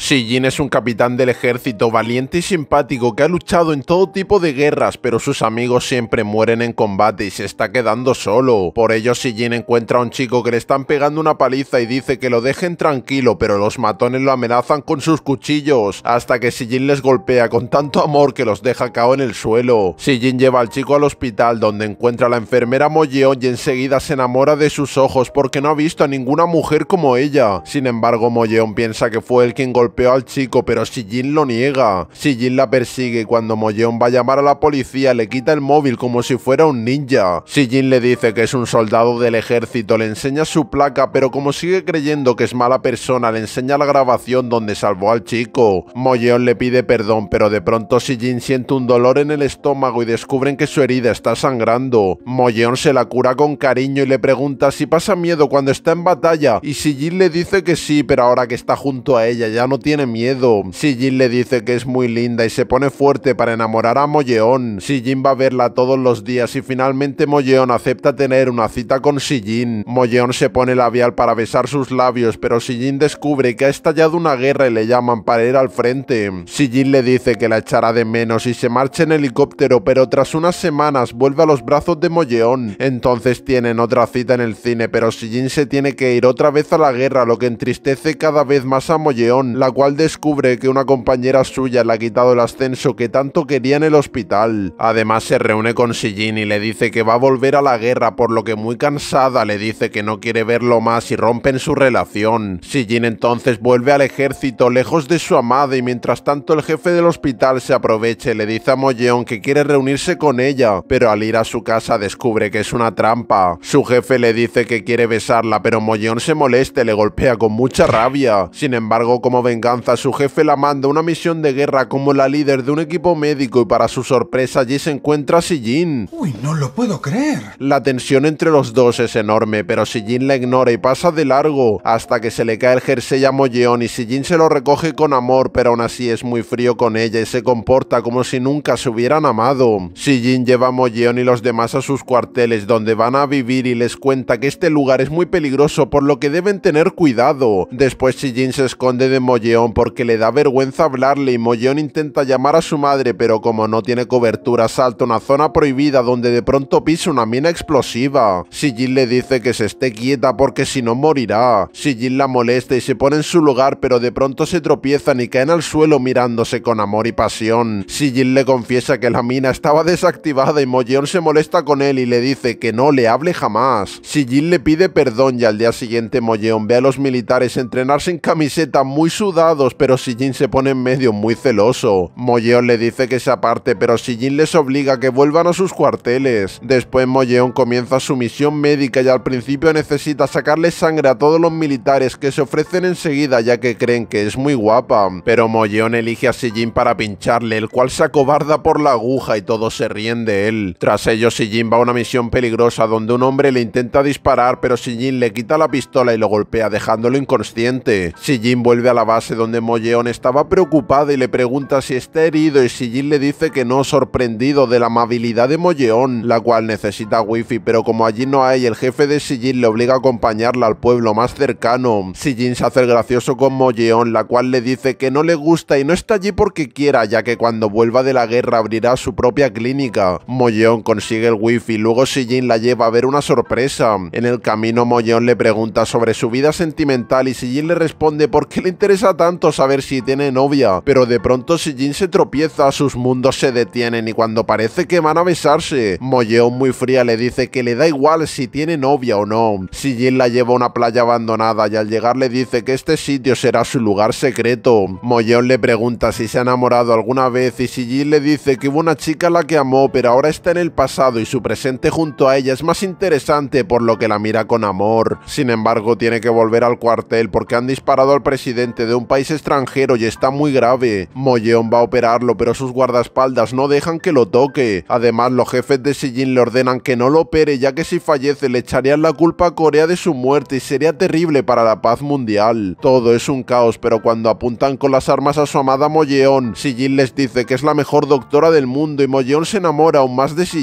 Sijin es un capitán del ejército valiente y simpático que ha luchado en todo tipo de guerras, pero sus amigos siempre mueren en combate y se está quedando solo. Por ello Sijin encuentra a un chico que le están pegando una paliza y dice que lo dejen tranquilo, pero los matones lo amenazan con sus cuchillos, hasta que Sijin les golpea con tanto amor que los deja cao en el suelo. Sijin lleva al chico al hospital donde encuentra a la enfermera Molleon y enseguida se enamora de sus ojos porque no ha visto a ninguna mujer como ella. Sin embargo, Molleon piensa que fue el quien golpeó golpeó al chico, pero Sijin lo niega. Sijin la persigue y cuando Moyeon va a llamar a la policía le quita el móvil como si fuera un ninja. Sijin le dice que es un soldado del ejército, le enseña su placa, pero como sigue creyendo que es mala persona, le enseña la grabación donde salvó al chico. Moyeon le pide perdón, pero de pronto Sijin siente un dolor en el estómago y descubren que su herida está sangrando. Moyeon se la cura con cariño y le pregunta si pasa miedo cuando está en batalla y Sijin le dice que sí, pero ahora que está junto a ella ya no tiene miedo. Si le dice que es muy linda y se pone fuerte para enamorar a Molleón. Si va a verla todos los días y finalmente Molleón acepta tener una cita con Sijin. Jin. se pone labial para besar sus labios, pero Si descubre que ha estallado una guerra y le llaman para ir al frente. Si le dice que la echará de menos y se marcha en helicóptero, pero tras unas semanas vuelve a los brazos de Molleón. Entonces tienen otra cita en el cine, pero Si se tiene que ir otra vez a la guerra, lo que entristece cada vez más a Molleón. La cual descubre que una compañera suya le ha quitado el ascenso que tanto quería en el hospital. Además se reúne con Sillin y le dice que va a volver a la guerra, por lo que muy cansada le dice que no quiere verlo más y rompen su relación. Sillin entonces vuelve al ejército lejos de su amada y mientras tanto el jefe del hospital se aprovecha y le dice a Molleón que quiere reunirse con ella, pero al ir a su casa descubre que es una trampa. Su jefe le dice que quiere besarla, pero Mollón se molesta y le golpea con mucha rabia. Sin embargo, como ven venganza, su jefe la manda a una misión de guerra como la líder de un equipo médico y para su sorpresa allí se encuentra Sijin. ¡Uy, no lo puedo creer! La tensión entre los dos es enorme, pero Sijin la ignora y pasa de largo hasta que se le cae el jersey a Molleon y Sijin se lo recoge con amor, pero aún así es muy frío con ella y se comporta como si nunca se hubieran amado. Sijin lleva a Molleon y los demás a sus cuarteles donde van a vivir y les cuenta que este lugar es muy peligroso por lo que deben tener cuidado. Después Sijin se esconde de Molleon porque le da vergüenza hablarle y Mollón intenta llamar a su madre, pero como no tiene cobertura, salta a una zona prohibida donde de pronto pisa una mina explosiva. Sigil le dice que se esté quieta porque si no morirá. Sigil la molesta y se pone en su lugar, pero de pronto se tropiezan y caen al suelo mirándose con amor y pasión. Sigil le confiesa que la mina estaba desactivada y Mollón se molesta con él y le dice que no le hable jamás. Sigil le pide perdón y al día siguiente Mollón ve a los militares entrenarse en camiseta muy sudada dados pero Sijin se pone en medio muy celoso. Molleon le dice que se aparte, pero Sijin les obliga a que vuelvan a sus cuarteles. Después Molleon comienza su misión médica y al principio necesita sacarle sangre a todos los militares que se ofrecen enseguida ya que creen que es muy guapa. Pero Molleon elige a Sijin para pincharle, el cual se acobarda por la aguja y todos se ríen de él. Tras ello Sijin va a una misión peligrosa donde un hombre le intenta disparar pero Sijin le quita la pistola y lo golpea dejándolo inconsciente. Sijin vuelve a la base donde Molleón estaba preocupada y le pregunta si está herido y Sigil le dice que no, sorprendido de la amabilidad de Molleón, la cual necesita wifi, pero como allí no hay, el jefe de Sigil le obliga a acompañarla al pueblo más cercano. Sigil se hace gracioso con Molleón, la cual le dice que no le gusta y no está allí porque quiera, ya que cuando vuelva de la guerra abrirá su propia clínica. Molleón consigue el wifi, luego Jin la lleva a ver una sorpresa. En el camino Molleón le pregunta sobre su vida sentimental y Sigil le responde por qué le interesa tanto saber si tiene novia, pero de pronto Jin se tropieza, sus mundos se detienen y cuando parece que van a besarse, Molleo muy fría le dice que le da igual si tiene novia o no. Jin la lleva a una playa abandonada y al llegar le dice que este sitio será su lugar secreto. Molleo le pregunta si se ha enamorado alguna vez y Jin le dice que hubo una chica a la que amó pero ahora está en el pasado y su presente junto a ella es más interesante por lo que la mira con amor. Sin embargo tiene que volver al cuartel porque han disparado al presidente de un un país extranjero y está muy grave. Molleón va a operarlo, pero sus guardaespaldas no dejan que lo toque. Además, los jefes de Xi le ordenan que no lo opere, ya que si fallece le echarían la culpa a Corea de su muerte y sería terrible para la paz mundial. Todo es un caos, pero cuando apuntan con las armas a su amada Molleón, Xi les dice que es la mejor doctora del mundo y Molleón se enamora aún más de Xi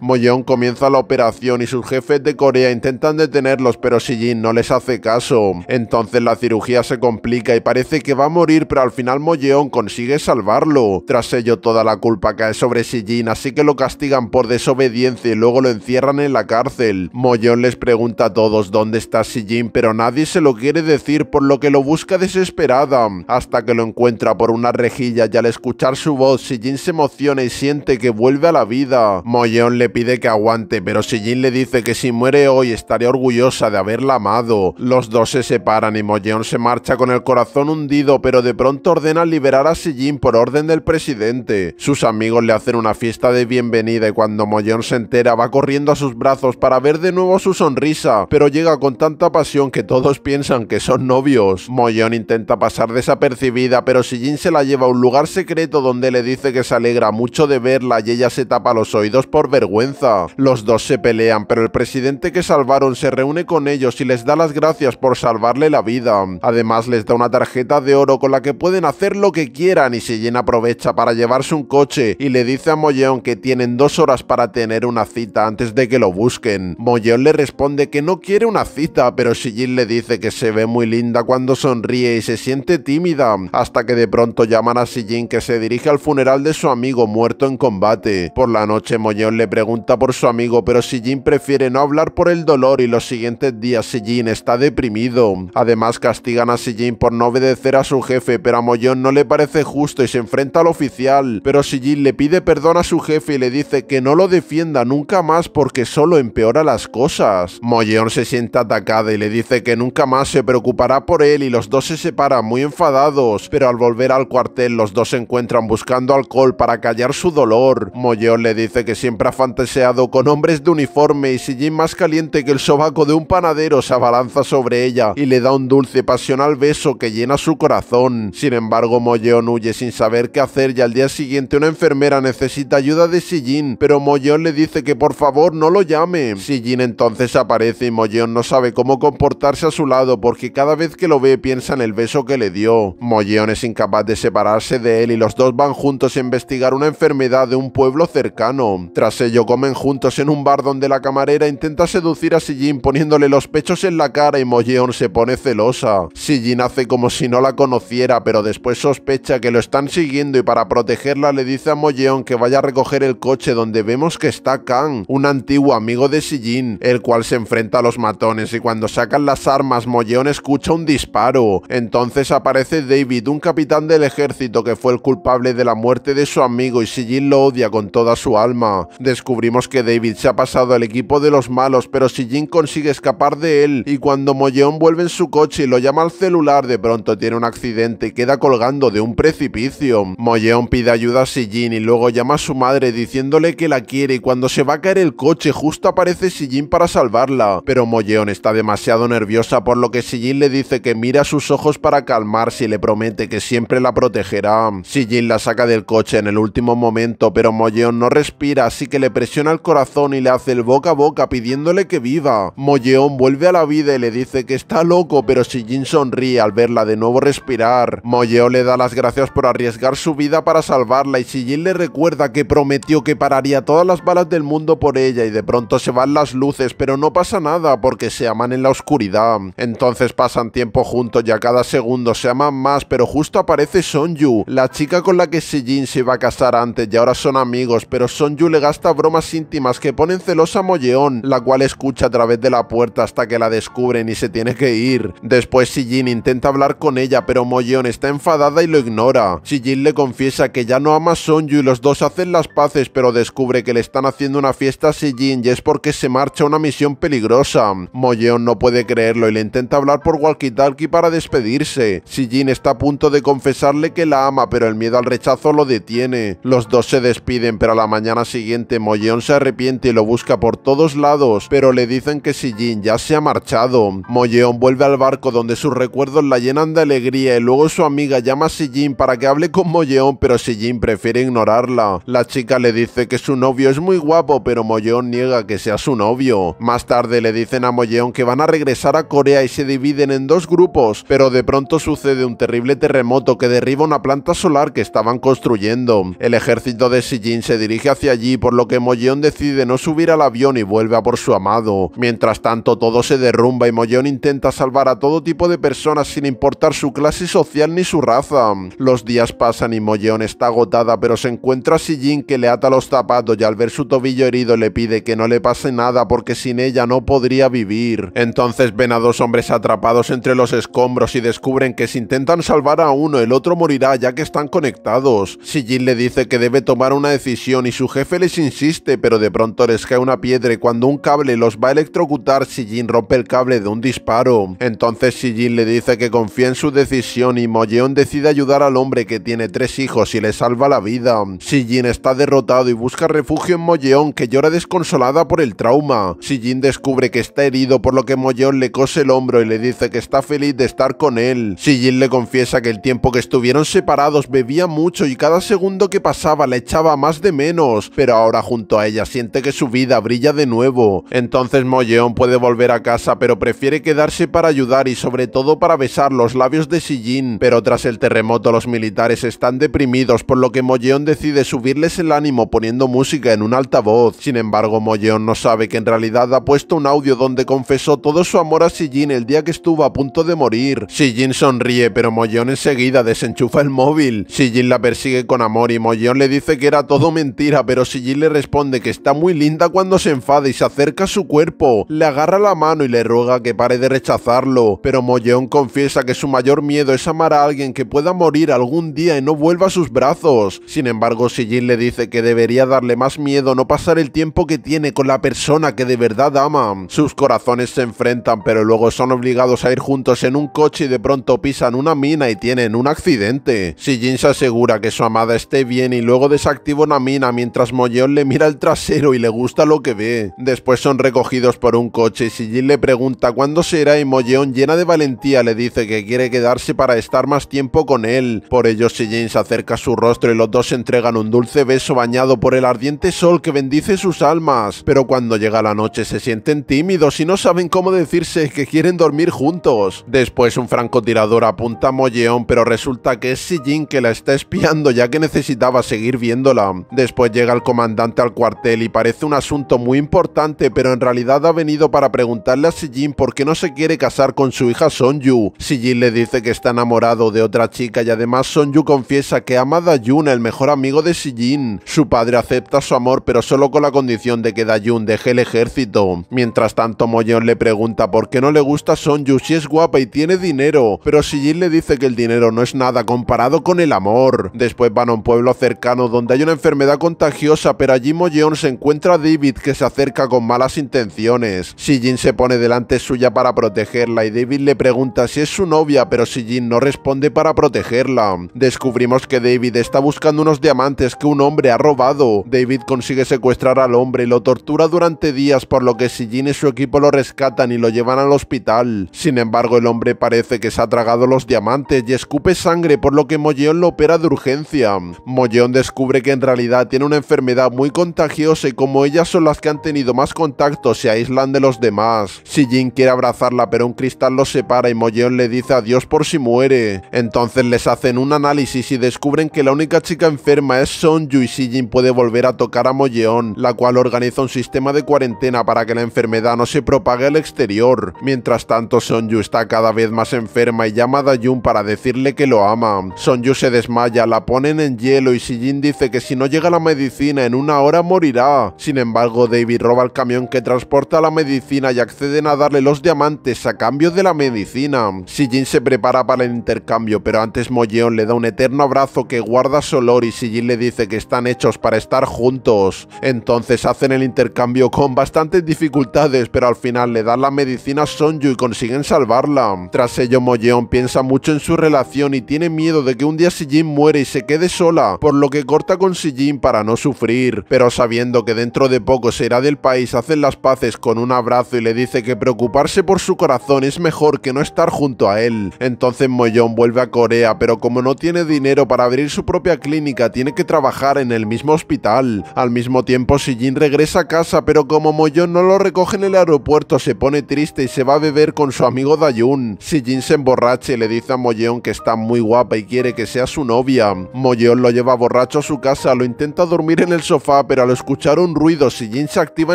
Mollion comienza la operación y sus jefes de Corea intentan detenerlos, pero Xi no les hace caso. Entonces la cirugía se complica y parece parece que va a morir, pero al final Molleón consigue salvarlo. Tras ello, toda la culpa cae sobre Sillín, así que lo castigan por desobediencia y luego lo encierran en la cárcel. Molleón les pregunta a todos dónde está Sillín, pero nadie se lo quiere decir, por lo que lo busca desesperada. Hasta que lo encuentra por una rejilla y al escuchar su voz, Sillín se emociona y siente que vuelve a la vida. Molleón le pide que aguante, pero Sillín le dice que si muere hoy estaría orgullosa de haberla amado. Los dos se separan y Molleón se marcha con el corazón hundido, pero de pronto ordena liberar a Sijin por orden del presidente. Sus amigos le hacen una fiesta de bienvenida y cuando Mollón se entera va corriendo a sus brazos para ver de nuevo su sonrisa, pero llega con tanta pasión que todos piensan que son novios. Mollón intenta pasar desapercibida, pero Sillin se la lleva a un lugar secreto donde le dice que se alegra mucho de verla y ella se tapa los oídos por vergüenza. Los dos se pelean, pero el presidente que salvaron se reúne con ellos y les da las gracias por salvarle la vida. Además les da una tarjeta de oro con la que pueden hacer lo que quieran y Sillin aprovecha para llevarse un coche y le dice a Molleón que tienen dos horas para tener una cita antes de que lo busquen. Moyeon le responde que no quiere una cita, pero Sijin le dice que se ve muy linda cuando sonríe y se siente tímida, hasta que de pronto llaman a Sijin que se dirige al funeral de su amigo muerto en combate. Por la noche Molleón le pregunta por su amigo, pero Sijin prefiere no hablar por el dolor y los siguientes días Sijin está deprimido. Además castigan a Sijin por no obedecer a su jefe, pero a Mollón no le parece justo y se enfrenta al oficial. Pero Sillin le pide perdón a su jefe y le dice que no lo defienda nunca más porque solo empeora las cosas. Mollón se siente atacada y le dice que nunca más se preocupará por él y los dos se separan muy enfadados, pero al volver al cuartel los dos se encuentran buscando alcohol para callar su dolor. Mollón le dice que siempre ha fantaseado con hombres de uniforme y Sillin más caliente que el sobaco de un panadero se abalanza sobre ella y le da un dulce pasional beso que llena a su corazón. Sin embargo, Moyeon huye sin saber qué hacer y al día siguiente una enfermera necesita ayuda de Sijin, pero Moyeon le dice que por favor no lo llame. Sijin entonces aparece y Moyeon no sabe cómo comportarse a su lado porque cada vez que lo ve piensa en el beso que le dio. Moyeon es incapaz de separarse de él y los dos van juntos a investigar una enfermedad de un pueblo cercano. Tras ello comen juntos en un bar donde la camarera intenta seducir a Sijin poniéndole los pechos en la cara y Moyeon se pone celosa. Sijin hace como si si no la conociera, pero después sospecha que lo están siguiendo y para protegerla le dice a Molleón que vaya a recoger el coche donde vemos que está Kang, un antiguo amigo de Sillin, el cual se enfrenta a los matones y cuando sacan las armas Molleón escucha un disparo. Entonces aparece David, un capitán del ejército que fue el culpable de la muerte de su amigo y Sijin lo odia con toda su alma. Descubrimos que David se ha pasado al equipo de los malos, pero Sijin consigue escapar de él y cuando Molleón vuelve en su coche y lo llama al celular de pronto tiene un accidente y queda colgando de un precipicio. Molleón pide ayuda a Sijin y luego llama a su madre diciéndole que la quiere y cuando se va a caer el coche justo aparece Sijin para salvarla. Pero Molleón está demasiado nerviosa por lo que Sijin le dice que mira sus ojos para calmarse y le promete que siempre la protegerá. Sijin la saca del coche en el último momento pero Molleón no respira así que le presiona el corazón y le hace el boca a boca pidiéndole que viva. Molleón vuelve a la vida y le dice que está loco pero Sijin sonríe al verla de nuevo respirar. Molleo le da las gracias por arriesgar su vida para salvarla y Sijin le recuerda que prometió que pararía todas las balas del mundo por ella y de pronto se van las luces, pero no pasa nada porque se aman en la oscuridad. Entonces pasan tiempo juntos y a cada segundo se aman más, pero justo aparece Sonju, la chica con la que Sijin se iba a casar antes y ahora son amigos, pero Sonju le gasta bromas íntimas que ponen celosa a Molleón, la cual escucha a través de la puerta hasta que la descubren y se tiene que ir. Después Sijin intenta hablar con con ella, pero Moyeon está enfadada y lo ignora. Sijin le confiesa que ya no ama a Sonju y los dos hacen las paces, pero descubre que le están haciendo una fiesta a Sijin y es porque se marcha a una misión peligrosa. Moyeon no puede creerlo y le intenta hablar por walkie-talkie para despedirse. Sijin está a punto de confesarle que la ama, pero el miedo al rechazo lo detiene. Los dos se despiden, pero a la mañana siguiente Moyeon se arrepiente y lo busca por todos lados, pero le dicen que Sijin ya se ha marchado. Moyeon vuelve al barco donde sus recuerdos la llenan de de alegría y luego su amiga llama a Sijin para que hable con Moyeon pero Sijin prefiere ignorarla. La chica le dice que su novio es muy guapo, pero Moyeon niega que sea su novio. Más tarde le dicen a Moyeon que van a regresar a Corea y se dividen en dos grupos, pero de pronto sucede un terrible terremoto que derriba una planta solar que estaban construyendo. El ejército de Sijin se dirige hacia allí, por lo que Moyeon decide no subir al avión y vuelve a por su amado. Mientras tanto, todo se derrumba y Moyeon intenta salvar a todo tipo de personas sin importar su clase social ni su raza. Los días pasan y Molleón está agotada, pero se encuentra a Sijin que le ata los zapatos y al ver su tobillo herido le pide que no le pase nada porque sin ella no podría vivir. Entonces ven a dos hombres atrapados entre los escombros y descubren que si intentan salvar a uno, el otro morirá ya que están conectados. Sijin le dice que debe tomar una decisión y su jefe les insiste, pero de pronto les cae una piedra y cuando un cable los va a electrocutar, Sijin rompe el cable de un disparo. Entonces Sijin le dice que confíen su decisión y Molleón decide ayudar al hombre que tiene tres hijos y le salva la vida. Sijin está derrotado y busca refugio en Molleón que llora desconsolada por el trauma. Sijin descubre que está herido por lo que Molleón le cose el hombro y le dice que está feliz de estar con él. Sijin le confiesa que el tiempo que estuvieron separados bebía mucho y cada segundo que pasaba le echaba más de menos, pero ahora junto a ella siente que su vida brilla de nuevo. Entonces Molleón puede volver a casa pero prefiere quedarse para ayudar y sobre todo para los labios de Sillín, pero tras el terremoto los militares están deprimidos, por lo que Moyeon decide subirles el ánimo poniendo música en un altavoz. Sin embargo, Moyeon no sabe que en realidad ha puesto un audio donde confesó todo su amor a Sillín el día que estuvo a punto de morir. Sillín sonríe, pero Moyeon enseguida desenchufa el móvil. Sillín la persigue con amor y Moyeon le dice que era todo mentira, pero Sillín le responde que está muy linda cuando se enfada y se acerca a su cuerpo. Le agarra la mano y le ruega que pare de rechazarlo, pero Moyeon confiesa que su mayor miedo es amar a alguien que pueda morir algún día y no vuelva a sus brazos. Sin embargo, si le dice que debería darle más miedo no pasar el tiempo que tiene con la persona que de verdad ama, sus corazones se enfrentan pero luego son obligados a ir juntos en un coche y de pronto pisan una mina y tienen un accidente. Si se asegura que su amada esté bien y luego desactiva una mina mientras Moyeon le mira el trasero y le gusta lo que ve. Después son recogidos por un coche y si le pregunta cuándo será y Moyeon llena de valentía le dice que quiere quiere quedarse para estar más tiempo con él. Por ello, Sy-jin se acerca a su rostro y los dos entregan un dulce beso bañado por el ardiente sol que bendice sus almas. Pero cuando llega la noche se sienten tímidos y no saben cómo decirse que quieren dormir juntos. Después un francotirador apunta a Molleón, pero resulta que es Sy-jin que la está espiando ya que necesitaba seguir viéndola. Después llega el comandante al cuartel y parece un asunto muy importante, pero en realidad ha venido para preguntarle a Sy-jin por qué no se quiere casar con su hija Sonju. Sijin le le dice que está enamorado de otra chica y además Son confiesa que ama a Dayun, el mejor amigo de Sijin. Su padre acepta su amor pero solo con la condición de que Dayun deje el ejército. Mientras tanto Moyeon le pregunta por qué no le gusta Son si es guapa y tiene dinero, pero Sijin le dice que el dinero no es nada comparado con el amor. Después van a un pueblo cercano donde hay una enfermedad contagiosa pero allí Moyeon se encuentra a David que se acerca con malas intenciones. Sijin se pone delante suya para protegerla y David le pregunta si es su novia pero Sijin no responde para protegerla. Descubrimos que David está buscando unos diamantes que un hombre ha robado. David consigue secuestrar al hombre y lo tortura durante días, por lo que Jin y su equipo lo rescatan y lo llevan al hospital. Sin embargo, el hombre parece que se ha tragado los diamantes y escupe sangre, por lo que Molleon lo opera de urgencia. Molleon descubre que en realidad tiene una enfermedad muy contagiosa y como ellas son las que han tenido más contacto, se aíslan de los demás. Jin quiere abrazarla, pero un cristal los separa y Molleon le dice a Dios por si muere. Entonces les hacen un análisis y descubren que la única chica enferma es Sonju y Shijin puede volver a tocar a Moyeon, la cual organiza un sistema de cuarentena para que la enfermedad no se propague al exterior. Mientras tanto, Sonju está cada vez más enferma y llama a Dayun para decirle que lo ama. Sonju se desmaya, la ponen en hielo y Shijin dice que si no llega la medicina en una hora morirá. Sin embargo, David roba el camión que transporta la medicina y acceden a darle los diamantes a cambio de la medicina. si se se prepara para el intercambio, pero antes Molleón le da un eterno abrazo que guarda Solor y Sigil le dice que están hechos para estar juntos. Entonces hacen el intercambio con bastantes dificultades, pero al final le dan la medicina a Sonju y consiguen salvarla. Tras ello Molleón piensa mucho en su relación y tiene miedo de que un día Sijin muere y se quede sola, por lo que corta con Sijin para no sufrir, pero sabiendo que dentro de poco se irá del país hacen las paces con un abrazo y le dice que preocuparse por su corazón es mejor que no estar junto a él. Entonces Moyon vuelve a Corea, pero como no tiene dinero para abrir su propia clínica, tiene que trabajar en el mismo hospital. Al mismo tiempo, Sijin regresa a casa, pero como Moyon no lo recoge en el aeropuerto, se pone triste y se va a beber con su amigo Dayun. Sijin se emborracha y le dice a Moyon que está muy guapa y quiere que sea su novia. Moyon lo lleva borracho a su casa, lo intenta dormir en el sofá, pero al escuchar un ruido, Sijin se activa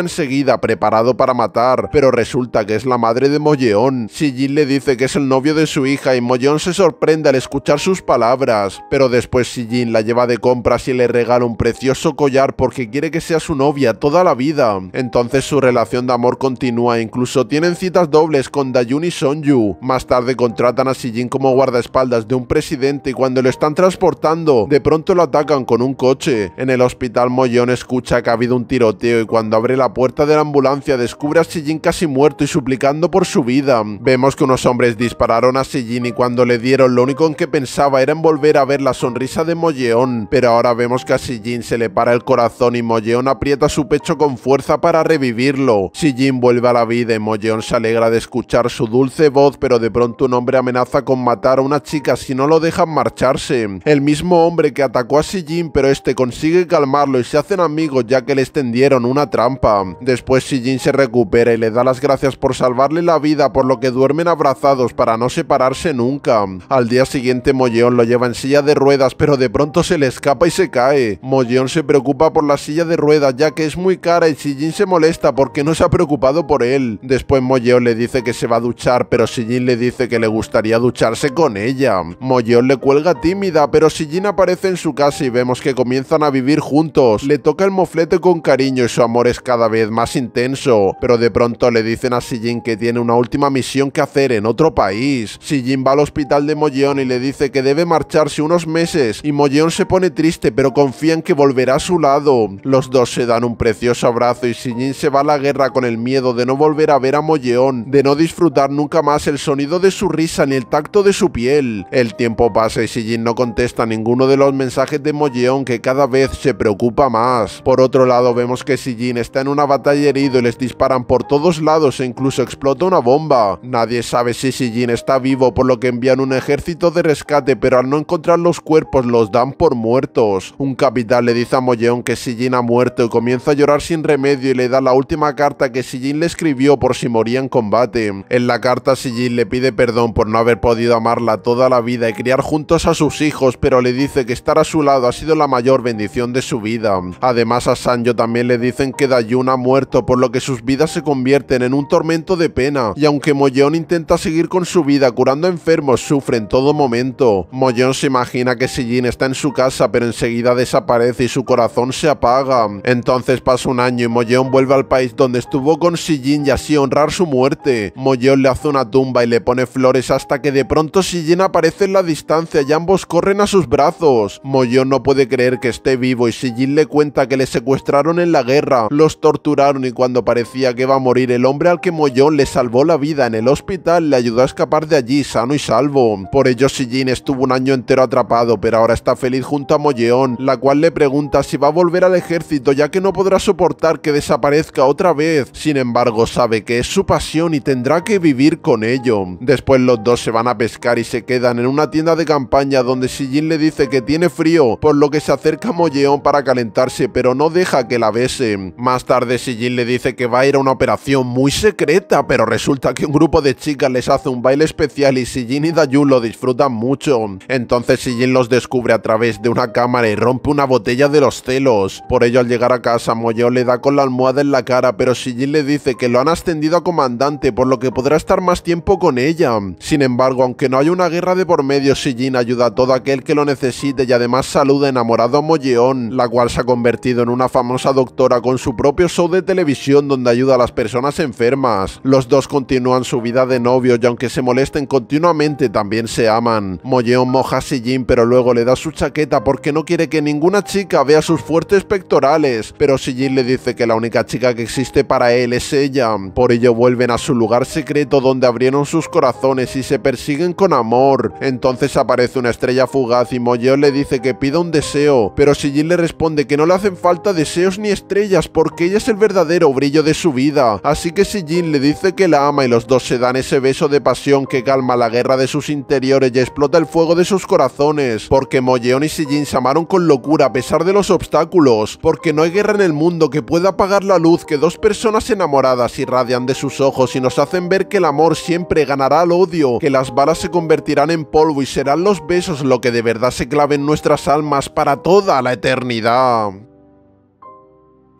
enseguida, preparado para matar, pero resulta que es la madre de Mollón. Sijin le dice que es el novio de su su hija y Moyon se sorprende al escuchar sus palabras, pero después Sijin la lleva de compras y le regala un precioso collar porque quiere que sea su novia toda la vida. Entonces su relación de amor continúa, e incluso tienen citas dobles con Dayun y Sonju. Más tarde contratan a Sijin como guardaespaldas de un presidente y cuando lo están transportando, de pronto lo atacan con un coche. En el hospital Moyon escucha que ha habido un tiroteo y cuando abre la puerta de la ambulancia descubre a Sijin casi muerto y suplicando por su vida. Vemos que unos hombres dispararon a Sijin y cuando le dieron, lo único en que pensaba era en volver a ver la sonrisa de Molleón, pero ahora vemos que a Sijin se le para el corazón y Molleón aprieta su pecho con fuerza para revivirlo. Sijin vuelve a la vida y Molleón se alegra de escuchar su dulce voz, pero de pronto un hombre amenaza con matar a una chica si no lo dejan marcharse. El mismo hombre que atacó a Sijin, pero este consigue calmarlo y se hacen amigos ya que le extendieron una trampa. Después Sijin se recupera y le da las gracias por salvarle la vida, por lo que duermen abrazados para no se pararse nunca. Al día siguiente Molleón lo lleva en silla de ruedas, pero de pronto se le escapa y se cae. Molleón se preocupa por la silla de ruedas ya que es muy cara y Sillín se molesta porque no se ha preocupado por él. Después Molleón le dice que se va a duchar, pero Sijin le dice que le gustaría ducharse con ella. Molleón le cuelga tímida, pero Sillín aparece en su casa y vemos que comienzan a vivir juntos. Le toca el moflete con cariño y su amor es cada vez más intenso, pero de pronto le dicen a Sijin que tiene una última misión que hacer en otro país. Jin va al hospital de Molleón y le dice que debe marcharse unos meses y Molleón se pone triste pero confía en que volverá a su lado. Los dos se dan un precioso abrazo y Jin se va a la guerra con el miedo de no volver a ver a Molleón, de no disfrutar nunca más el sonido de su risa ni el tacto de su piel. El tiempo pasa y Jin no contesta ninguno de los mensajes de Molleón que cada vez se preocupa más. Por otro lado vemos que Jin está en una batalla herido y les disparan por todos lados e incluso explota una bomba. Nadie sabe si Sillín está vivo por lo que envían un ejército de rescate, pero al no encontrar los cuerpos los dan por muertos. Un capitán le dice a Molleón que Sillin ha muerto y comienza a llorar sin remedio y le da la última carta que Sillin le escribió por si moría en combate. En la carta Sillin le pide perdón por no haber podido amarla toda la vida y criar juntos a sus hijos, pero le dice que estar a su lado ha sido la mayor bendición de su vida. Además a Sanjo también le dicen que Dayun ha muerto, por lo que sus vidas se convierten en un tormento de pena, y aunque Molleón intenta seguir con su vida curando enfermos sufre en todo momento. Mollón se imagina que sillín está en su casa pero enseguida desaparece y su corazón se apaga. Entonces pasa un año y Mollón vuelve al país donde estuvo con sillín y así honrar su muerte. Mollón le hace una tumba y le pone flores hasta que de pronto Sillín aparece en la distancia y ambos corren a sus brazos. Mollón no puede creer que esté vivo y Sillín le cuenta que le secuestraron en la guerra, los torturaron y cuando parecía que iba a morir el hombre al que Mollón le salvó la vida en el hospital le ayudó a escapar de allí sano y salvo. Por ello Sillín estuvo un año entero atrapado, pero ahora está feliz junto a Molleón, la cual le pregunta si va a volver al ejército ya que no podrá soportar que desaparezca otra vez. Sin embargo, sabe que es su pasión y tendrá que vivir con ello. Después los dos se van a pescar y se quedan en una tienda de campaña donde Sillín le dice que tiene frío, por lo que se acerca a Molleón para calentarse, pero no deja que la bese. Más tarde Sillín le dice que va a ir a una operación muy secreta, pero resulta que un grupo de chicas les hace un baile especial y Sijin y Dayu lo disfrutan mucho. Entonces Sijin los descubre a través de una cámara y rompe una botella de los celos. Por ello al llegar a casa Moyo le da con la almohada en la cara, pero Sijin le dice que lo han ascendido a comandante por lo que podrá estar más tiempo con ella. Sin embargo, aunque no hay una guerra de por medio, Sijin ayuda a todo aquel que lo necesite y además saluda enamorado a Molleón, la cual se ha convertido en una famosa doctora con su propio show de televisión donde ayuda a las personas enfermas. Los dos continúan su vida de novio y aunque se molesten continuamente también se aman. Molleón moja a Sijin pero luego le da su chaqueta porque no quiere que ninguna chica vea sus fuertes pectorales, pero Sijin le dice que la única chica que existe para él es ella. Por ello vuelven a su lugar secreto donde abrieron sus corazones y se persiguen con amor. Entonces aparece una estrella fugaz y Molleón le dice que pida un deseo, pero Sijin le responde que no le hacen falta deseos ni estrellas porque ella es el verdadero brillo de su vida. Así que Sijin le dice que la ama y los dos se dan ese beso de pasión que calma la guerra de sus interiores y explota el fuego de sus corazones, porque Moyeon y Sijin se amaron con locura a pesar de los obstáculos, porque no hay guerra en el mundo que pueda apagar la luz que dos personas enamoradas irradian de sus ojos y nos hacen ver que el amor siempre ganará al odio, que las balas se convertirán en polvo y serán los besos lo que de verdad se clave en nuestras almas para toda la eternidad.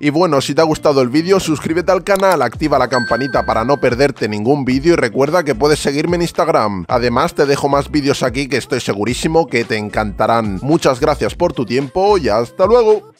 Y bueno, si te ha gustado el vídeo, suscríbete al canal, activa la campanita para no perderte ningún vídeo y recuerda que puedes seguirme en Instagram. Además, te dejo más vídeos aquí que estoy segurísimo que te encantarán. Muchas gracias por tu tiempo y hasta luego.